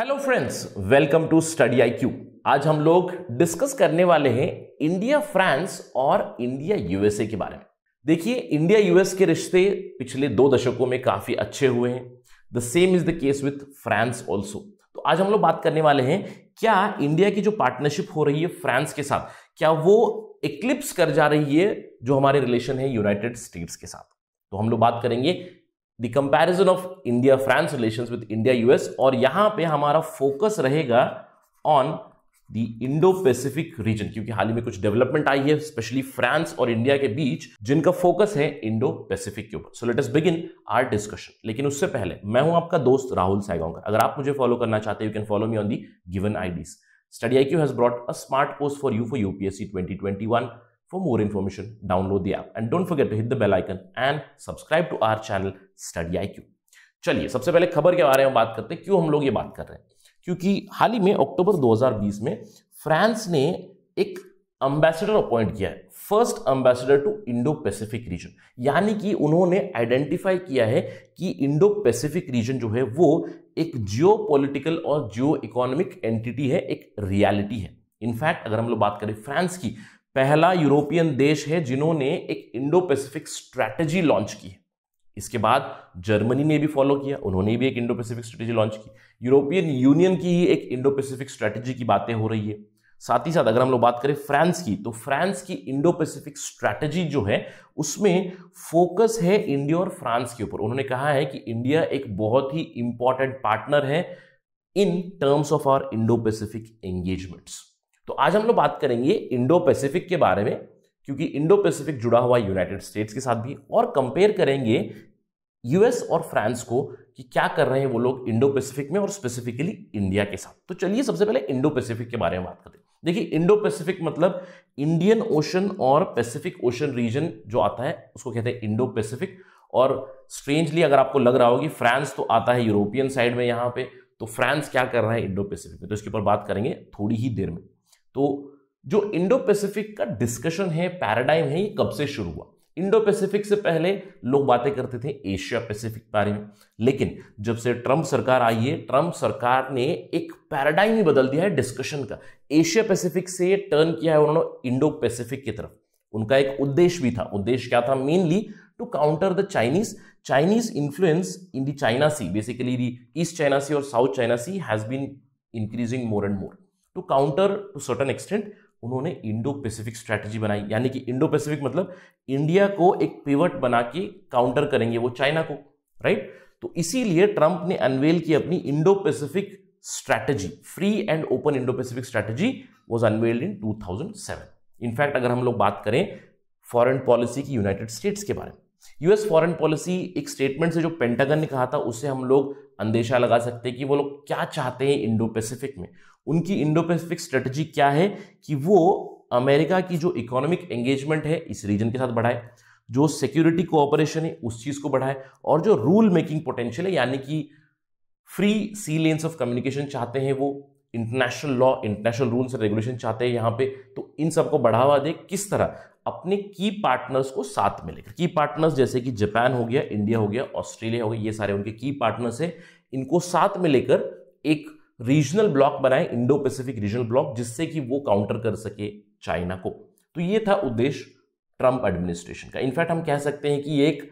Hello friends welcome to study I Q आज हम लोग डिस्कस करने वाले हैं इंडिया फ्रांस और इंडिया यूएसए के बारे में देखिए इंडिया यूएस के रिश्ते पिछले दो दशकों में काफी अच्छे हुए हैं the same is the case with France also तो आज हम लोग बात करने वाले हैं क्या इंडिया की जो पार्टनरशिप हो रही है फ्रांस के साथ क्या वो इक्लिप्स कर जा रही है जो हमारे रिलेशन है यूनाइटेड स्टेट्स के साथ तो हम लोग बात करेंगे the comparison of India France relation with India US और यहां पर हमारा फोकस रहेगा on the Indo Pacific region क्योंकि हाल ही में कुछ डेवलपमेंट आई है स्पेशली फ्रांस और इंडिया के बीच जिनका फोकस है इंडो पैसिफिक के ऊपर so let's begin our discussion लेकिन उससे पहले मैं हूं आपका दोस्त राहुल साइगोंग अगर आप मुझे फॉलो करना चाहते हैं you can follow me on the given IDs study I Q has brought a smart course for you for UPSC twenty twenty one For more information, download the app and don't forget to hit the bell icon and subscribe to our channel Study IQ. चलिए सबसे पहले खबर के बारे में बात करते हैं क्यों हम लोग ये बात कर रहे हैं क्योंकि हाल ही में अक्टूबर 2020 में फ्रांस ने एक एम्बेसडर अपॉइंट किया है first ambassador to Indo Pacific region यानी कि उन्होंने आइडेंटिफाई किया है कि इंडो पैसिफिक रीजन जो है वो एक जियो पॉलिटिकल और जियो इकोनॉमिक एंटिटी है एक रियलिटी है इनफैक्ट अगर हम लोग बात करें फ्रांस की पहला यूरोपियन देश है जिन्होंने एक इंडो पैसिफिक स्ट्रैटेजी लॉन्च की इसके बाद जर्मनी ने भी फॉलो किया उन्होंने भी एक इंडो पैसिफिक स्ट्रैटेजी लॉन्च की यूरोपियन यूनियन की ही एक इंडो पैसिफिक स्ट्रैटेजी की बातें हो रही है साथ ही साथ अगर हम लोग बात करें फ्रांस की तो फ्रांस की इंडो पैसिफिक स्ट्रैटेजी जो है उसमें फोकस है इंडिया और फ्रांस के ऊपर उन्होंने कहा है कि इंडिया एक बहुत ही इंपॉर्टेंट पार्टनर है in terms of our Indo Pacific engagements तो आज हम लोग बात करेंगे इंडो पैसिफिक के बारे में क्योंकि इंडो पैसिफिक जुड़ा हुआ यूनाइटेड स्टेट्स के साथ भी और कंपेयर करेंगे यूएस और फ्रांस को कि क्या कर रहे हैं वो लोग इंडो पैसिफिक में और स्पेसिफिकली इंडिया के साथ तो चलिए सबसे पहले इंडो पैसिफिक के बारे में बात करते हैं देखिए इंडो पैसिफिक मतलब इंडियन ओशन और पैसिफिक ओशन रीजन जो आता है उसको कहते हैं इंडो पैसिफिक और स्ट्रेंजली अगर आपको लग रहा हो कि फ्रांस तो आता है यूरोपियन साइड में यहाँ पे तो फ्रांस क्या कर रहा है इंडो पैसिफिक में तो इसके ऊपर बात करेंगे थोड़ी ही देर में तो जो इंडो पैसिफिक का डिस्कशन है पैराडाइम है ये कब से शुरू हुआ इंडो पैसिफिक से पहले लोग बातें करते थे एशिया पैसिफिक के बारे में लेकिन जब से ट्रंप सरकार आई है ट्रंप सरकार ने एक पैराडाइम ही बदल दिया है डिस्कशन का एशिया पैसिफिक से टर्न किया है उन्होंने इंडो पैसिफिक की तरफ उनका एक उद्देश्य भी था उद्देश्य क्या था mainly to counter the Chinese Chinese influence in the China Sea basically the East China Sea और South China Sea has been increasing more and more to counter to certain extent उन्होंने इंडो पैसिफिक स्ट्रैटेजी बनाई यानी कि Indo Pacific मतलब India को एक pivot बना के काउंटर करेंगे वो चाइना को राइट तो इसीलिए ट्रंप ने अनवेल की अपनी Indo Pacific strategy free and open Indo Pacific strategy was unveiled in 2007 in fact अगर हम लोग बात करें फॉरेन पॉलिसी की यूनाइटेड स्टेट्स के बारे में यूएस फॉरेन पॉलिसी एक स्टेटमेंट से जो पेंटागन ने कहा था उससे हम लोग अंदेशा लगा सकते हैं कि वो लोग क्या चाहते हैं इंडो पैसिफिक में उनकी इंडो पैसिफिक स्ट्रेटजी क्या है कि वो अमेरिका की जो इकोनॉमिक एंगेजमेंट है इस रीजन के साथ बढ़ाए जो सिक्योरिटी कोऑपरेशन है उस चीज़ को बढ़ाए और जो रूल मेकिंग पोटेंशियल है यानी कि free sea lanes of communication चाहते हैं वो international law international rules and regulation चाहते हैं यहाँ पे तो इन सबको बढ़ावा दे किस तरह अपने की पार्टनर्स को साथ में लेकर की पार्टनर्स जैसे कि जापान हो गया इंडिया हो गया ऑस्ट्रेलिया हो गया ये सारे उनके की पार्टनर्स हैं इनको साथ में लेकर एक रीजनल ब्लॉक बनाए इंडो पैसिफिक रीजनल ब्लॉक जिससे कि वो काउंटर कर सके चाइना को तो ये था उद्देश्य ट्रंप एडमिनिस्ट्रेशन का इनफैक्ट हम कह सकते हैं कि एक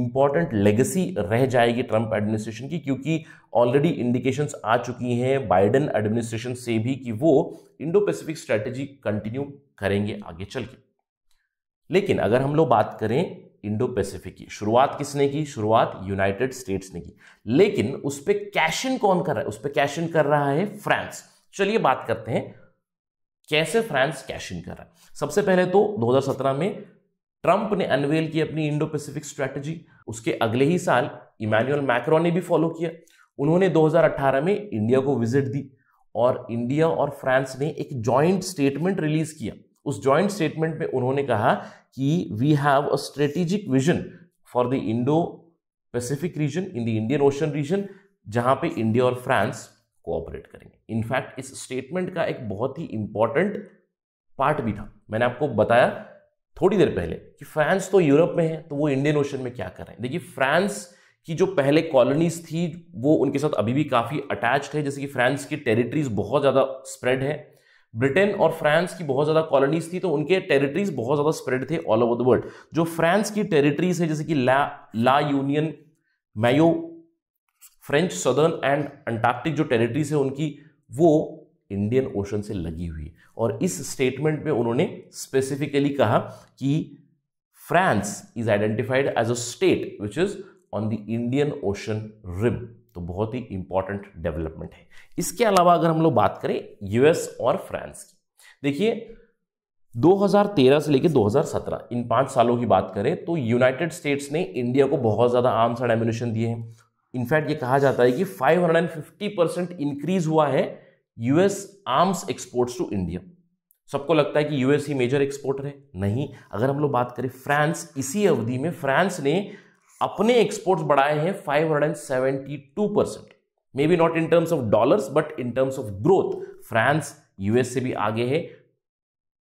इंपॉर्टेंट लेगेसी रह जाएगी ट्रंप एडमिनिस्ट्रेशन की क्योंकि ऑलरेडी इंडिकेशंस आ चुकी हैं बाइडन एडमिनिस्ट्रेशन से भी कि वो इंडो पैसिफिक स्ट्रेटेजी कंटिन्यू करेंगे आगे चल के लेकिन अगर हम लोग बात करें इंडो पैसिफिक की शुरुआत किसने की शुरुआत यूनाइटेड स्टेट्स ने की लेकिन उस पर कैश इन कौन कर रहा है उस पर कैश इन कर रहा है फ्रांस चलिए बात करते हैं कैसे फ्रांस कैश इन कर रहा है सबसे पहले तो 2017 में ट्रंप ने अनवेल की अपनी इंडो पैसिफिक स्ट्रैटेजी उसके अगले ही साल इमैनुअल मैक्रो ने भी फॉलो किया उन्होंने 2018 में इंडिया को विजिट दी और इंडिया और फ्रांस ने एक जॉइंट स्टेटमेंट रिलीज किया उस जॉइंट स्टेटमेंट में उन्होंने कहा कि we have a strategic vision for the Indo Pacific region in the Indian Ocean region जहां पे इंडिया और फ्रांस कोऑपरेट करेंगे इनफैक्ट इस स्टेटमेंट का एक बहुत ही इंपॉर्टेंट पार्ट भी था मैंने आपको बताया थोड़ी देर पहले कि फ्रांस तो यूरोप में है तो वो इंडियन ओशन में क्या कर रहे हैं देखिए फ्रांस की जो पहले कॉलोनीज थी वो उनके साथ अभी भी काफ़ी अटैच्ड है जैसे कि फ्रांस की टेरिटरीज बहुत ज़्यादा स्प्रेड है ब्रिटेन और फ्रांस की बहुत ज़्यादा कॉलोनीज थी तो उनके टेरिटरीज बहुत ज़्यादा स्प्रेड थे ऑल ओवर द वर्ल्ड जो फ्रांस की टेरिटरीज है जैसे कि ला ला यूनियन Mayotte French southern and Antarctic जो टेरिटरीज है उनकी वो इंडियन ओशन से लगी हुई और इस स्टेटमेंट में उन्होंने स्पेसिफिकली कहा कि France is identified as a state which is on the Indian Ocean rim तो बहुत ही इंपॉर्टेंट डेवलपमेंट है इसके अलावा अगर हम लोग बात करें यूएस और फ्रांस की देखिए 2013 से लेकर 2017 इन पांच सालों की बात करें तो यूनाइटेड स्टेट्स ने इंडिया को बहुत ज़्यादा आर्म्स एंड एम्यूनिशन दिए हैं इनफैक्ट ये कहा जाता है कि 550 परसेंट इंक्रीज हुआ है US arms exports to India सबको लगता है कि यूएस ही मेजर एक्सपोर्टर है नहीं अगर हम लोग बात करें फ्रांस इसी अवधि में फ्रांस ने अपने एक्सपोर्ट्स बढ़ाए हैं 572 percent may be not in terms of dollars but in terms of growth France US से भी आगे है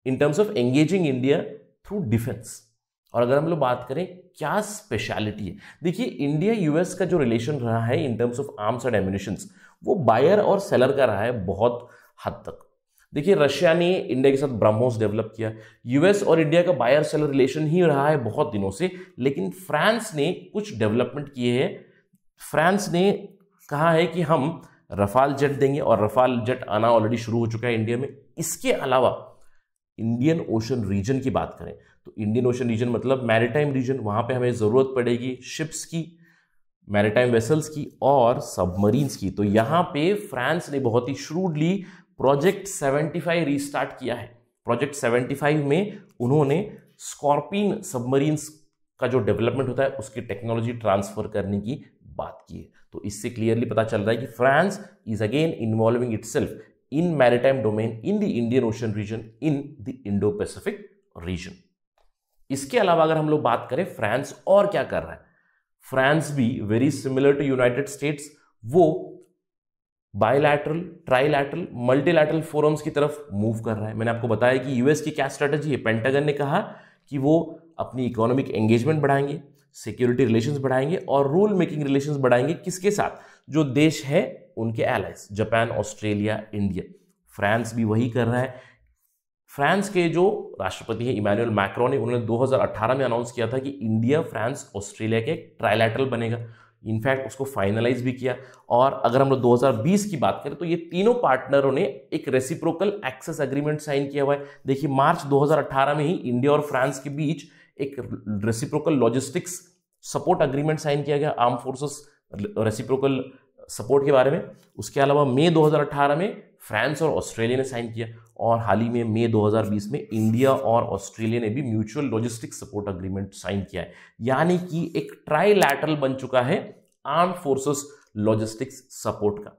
in terms of engaging India through defence और अगर हम लोग बात करें क्या स्पेशलिटी है देखिए इंडिया यूएस का जो रिलेशन रहा है in terms of arms and ammunitions वो बायर और सेलर का रहा है बहुत हद तक देखिए रशिया ने इंडिया के साथ ब्रह्मोस डेवलप किया यूएस और इंडिया का बायर सेलर रिलेशन ही रहा है बहुत दिनों से लेकिन फ्रांस ने कुछ डेवलपमेंट किए हैं फ्रांस ने कहा है कि हम रफाल जेट देंगे और रफाल जेट आना ऑलरेडी शुरू हो चुका है इंडिया में इसके अलावा इंडियन ओशन रीजन की बात करें तो इंडियन ओशन रीजन मतलब मैरिटाइम रीजन वहाँ पे हमें ज़रूरत पड़ेगी शिप्स की मैरिटाइम वेसल्स की और सबमरीन्स की तो यहाँ पे फ्रांस ने बहुत ही श्रूडली प्रोजेक्ट 75 रीस्टार्ट किया है प्रोजेक्ट 75 में उन्होंने स्कॉर्पिन सबमरीन का जो डेवलपमेंट होता है उसकी टेक्नोलॉजी ट्रांसफर करने की बात की है तो इससे क्लियरली पता चल रहा है कि France is again involving it in maritime domain in the Indian Ocean region in the Indo Pacific region इसके अलावा अगर हम लोग बात करें फ्रांस और क्या कर रहा है फ्रांस भी very similar to United States वो बायोलैटरल ट्राइलैटरल मल्टीलैटरल फोरम्स की तरफ मूव कर रहा है मैंने आपको बताया कि यूएस की क्या स्ट्रैटेजी है पेंटागन ने कहा कि वो अपनी इकोनॉमिक एंगेजमेंट बढ़ाएंगे सिक्योरिटी रिलेशंस बढ़ाएंगे और रूल मेकिंग रिलेशंस बढ़ाएंगे किसके साथ जो देश है उनके allies Japan Australia India France भी वही कर रहा है फ्रांस के जो राष्ट्रपति हैं इमैनुअल मैक्रो ने उन्होंने 2018 में अनाउंस किया था कि इंडिया फ्रांस ऑस्ट्रेलिया के ट्राइलैटरल बनेगा इनफैक्ट उसको फाइनलाइज भी किया और अगर हम लोग 2020 की बात करें तो ये तीनों पार्टनरों ने एक रेसिप्रोकल एक्सेस अग्रीमेंट साइन किया हुआ है देखिए मार्च 2018 में ही इंडिया और फ्रांस के बीच एक reciprocal logistics support agreement sign किया गया आर्म फोर्सेस रेसिप्रोकल सपोर्ट के बारे में उसके अलावा मई 2018 में फ्रांस और ऑस्ट्रेलिया ने साइन किया और हाल ही में मई 2020 में इंडिया और ऑस्ट्रेलिया ने भी mutual logistic support agreement sign किया है यानी कि एक ट्राई बन चुका है आर्म फोर्सेस लॉजिस्टिक्स सपोर्ट का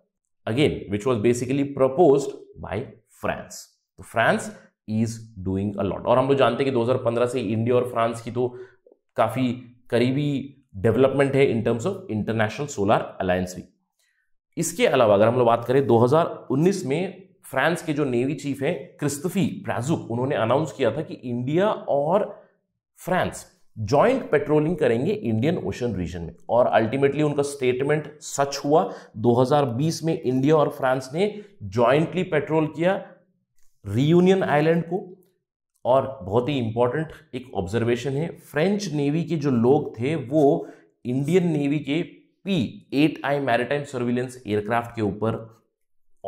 again which was basically propose by France तो फ्रांस इज डूइंग अलॉट और हम लोग जानते हैं कि 2015 से इंडिया और फ्रांस की तो काफ़ी करीबी डेवलपमेंट है in terms of International Solar Alliance भी इसके अलावा अगर हम लोग बात करें 2019 में फ्रांस के जो नेवी चीफ हैं क्रिस्तफी प्राजुक उन्होंने अनाउंस किया था कि इंडिया और फ्रांस जॉइंट पेट्रोलिंग करेंगे इंडियन ओशन रीजन में और अल्टीमेटली उनका स्टेटमेंट सच हुआ 2020 में इंडिया और फ्रांस ने जॉइंटली पेट्रोल किया रीयूनियन आइलैंड को और बहुत ही इंपॉर्टेंट एक ऑब्जर्वेशन है फ्रेंच नेवी के जो लोग थे वो इंडियन नेवी के P eight I maritime surveillance aircraft के ऊपर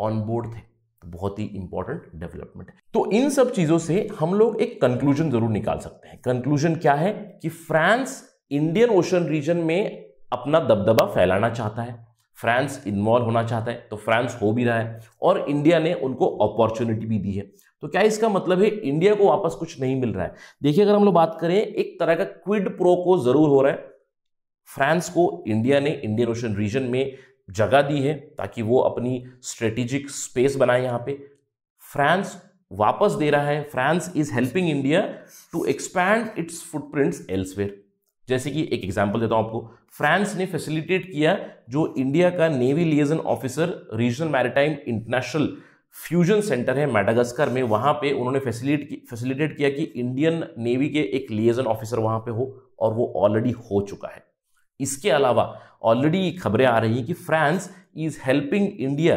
ऑन बोर्ड थे तो बहुत ही इंपॉर्टेंट डेवलपमेंट तो इन सब चीजों से हम लोग एक कंक्लूजन जरूर निकाल सकते हैं कंक्लूजन क्या है कि फ्रांस इंडियन ओशन रीजन में अपना दबदबा फैलाना चाहता है फ्रांस इन्वॉल्व होना चाहता है तो फ्रांस हो भी रहा है और इंडिया ने उनको अपॉर्चुनिटी भी दी है तो क्या इसका मतलब है इंडिया को वापस कुछ नहीं मिल रहा है देखिए अगर हम लोग बात करें एक तरह का क्विड प्रो को जरूर हो रहा है फ्रांस को इंडिया ने इंडियन ओशन रीजन में जगह दी है ताकि वो अपनी स्ट्रेटेजिक स्पेस बनाए यहाँ पे फ्रांस वापस दे रहा है France is helping India to expand its footprints elsewhere जैसे कि एक एग्जांपल देता हूं आपको फ्रांस ने फैसिलिटेट किया जो इंडिया का navy liaison officer regional maritime international fusion centre है मैडागस्कर में वहाँ पे उन्होंने फैसिलिट फैसिलिटेट किया कि इंडियन नेवी के एक लियजन ऑफिसर वहाँ पे हो और वो ऑलरेडी हो चुका है इसके अलावा ऑलरेडी खबरें आ रही हैं कि France is helping India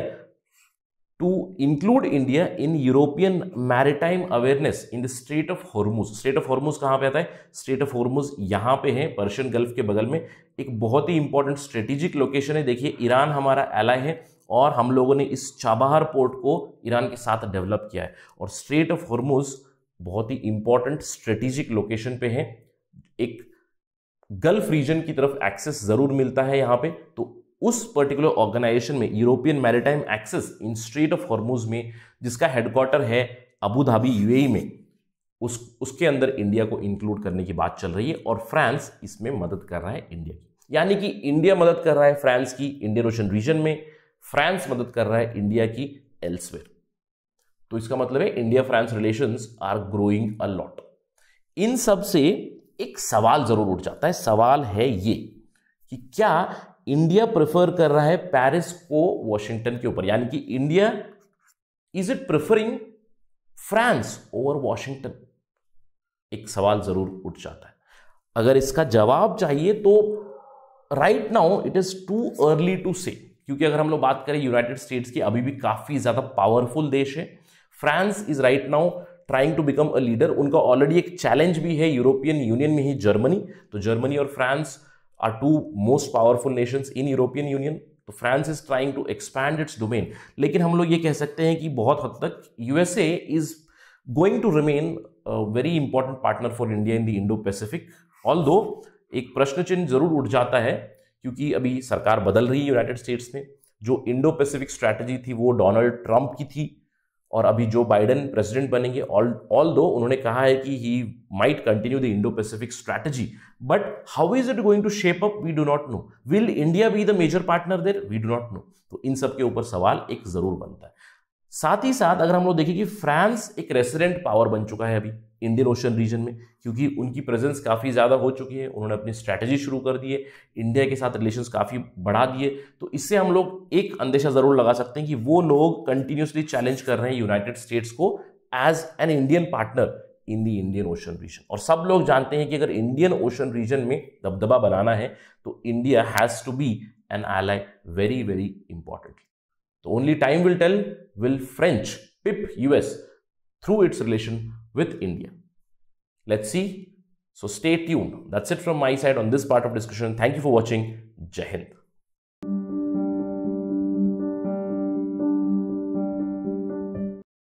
to include India in European maritime awareness in the strait of Hormuz strait of Hormuz कहाँ पे आता है स्ट्रेट ऑफ हॉर्मूज यहाँ पे है पर्शियन गल्फ के बगल में एक बहुत ही इंपॉर्टेंट स्ट्रेटेजिक लोकेशन है देखिए ईरान हमारा एलाई है और हम लोगों ने इस चाबहार पोर्ट को ईरान के साथ डेवलप किया है और स्ट्रेट ऑफ हॉर्मूज बहुत ही इंपॉर्टेंट स्ट्रेटेजिक लोकेशन पे है एक गल्फ रीजन की तरफ एक्सेस जरूर मिलता है यहां पे तो उस पर्टिकुलर ऑर्गेनाइजेशन में European maritime access in strait of Hormuz में जिसका हेडक्वार्टर है अबू धाबी यूएई में उस उसके अंदर इंडिया को इंक्लूड करने की बात चल रही है और फ्रांस इसमें मदद कर रहा है इंडिया की यानी कि इंडिया मदद कर रहा है फ्रांस की इंडियन ओशन रीजन में फ्रांस मदद कर रहा है इंडिया की एल्सवेयर तो इसका मतलब है India France relations are growing a lot in सब से एक सवाल जरूर उठ जाता है सवाल है ये कि क्या इंडिया प्रेफर कर रहा है पेरिस को वॉशिंगटन के ऊपर यानी कि India is it preferring France over Washington एक सवाल जरूर उठ जाता है अगर इसका जवाब चाहिए तो right now it is too early to say क्योंकि अगर हम लोग बात करें यूनाइटेड स्टेट्स की अभी भी काफ़ी ज़्यादा पावरफुल देश है France is right now trying to become a leader उनका ऑलरेडी एक चैलेंज भी है यूरोपियन यूनियन में ही जर्मनी तो जर्मनी और France are two most powerful nations in European Union तो France is trying to expand its domain लेकिन हम लोग ये कह सकते हैं कि बहुत हद तक USA is going to remain very important partner for India in the Indo Pacific although एक प्रश्न चिन्ह जरूर उठ जाता है क्योंकि अभी सरकार बदल रही है यूनाइटेड स्टेट्स में जो इंडो पैसिफिक स्ट्रैटेजी थी वो डोनाल्ड ट्रंप की थी और अभी जो बाइडेन प्रेसिडेंट बनेंगे ऑल दो उन्होंने कहा है कि he might continue the Indo Pacific strategy but how is it going to shape up we do not know will India be the major partner there we do not know तो इन सब के ऊपर सवाल एक जरूर बनता है साथ ही साथ अगर हम लोग देखें कि फ्रांस एक रेसिडेंट पावर बन चुका है अभी इंडियन ओशन रीजन में क्योंकि उनकी प्रेजेंस काफ़ी ज़्यादा हो चुकी है उन्होंने अपनी स्ट्रैटेजी शुरू कर दी है इंडिया के साथ रिलेशंस काफ़ी बढ़ा दिए तो इससे हम लोग एक अंदेशा ज़रूर लगा सकते हैं कि वो लोग कंटिन्यूसली चैलेंज कर रहे हैं यूनाइटेड स्टेट्स को as an Indian partner in the Indian Ocean region और सब लोग जानते हैं कि अगर इंडियन ओशन रीजन में दबदबा बनाना है तो India has to be an ally very very important तो only time will tell will French pip US through its relation with India. Let's see. So stay tuned. That's it from my side on this part of discussion. Thank you for watching. Jai Hind.